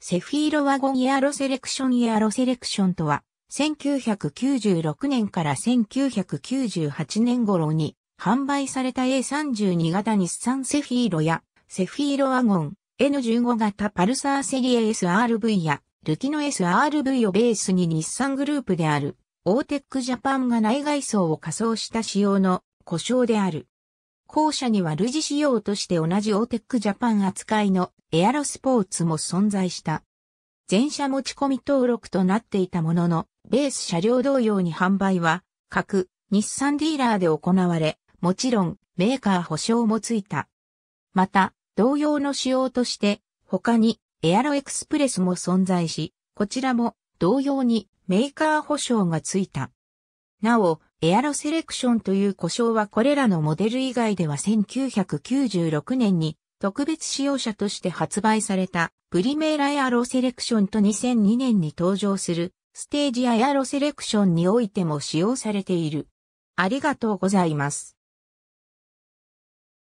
セフィーロワゴンイアロセレクションイアロセレクションとは、1996年から1998年頃に販売された A32 型日産セフィーロやセフィーロワゴン N15 型パルサーセリエ SRV やルキノ SRV をベースに日産グループであるオーテックジャパンが内外装を仮装した仕様の故障である。後者には類似仕様として同じオーテックジャパン扱いのエアロスポーツも存在した。全車持ち込み登録となっていたものの、ベース車両同様に販売は、各日産ディーラーで行われ、もちろんメーカー保証もついた。また、同様の仕様として、他にエアロエクスプレスも存在し、こちらも同様にメーカー保証がついた。なお、エアロセレクションという呼称はこれらのモデル以外では1996年に特別使用者として発売されたプリメーラエアロセレクションと2002年に登場するステージエアロセレクションにおいても使用されている。ありがとうございます。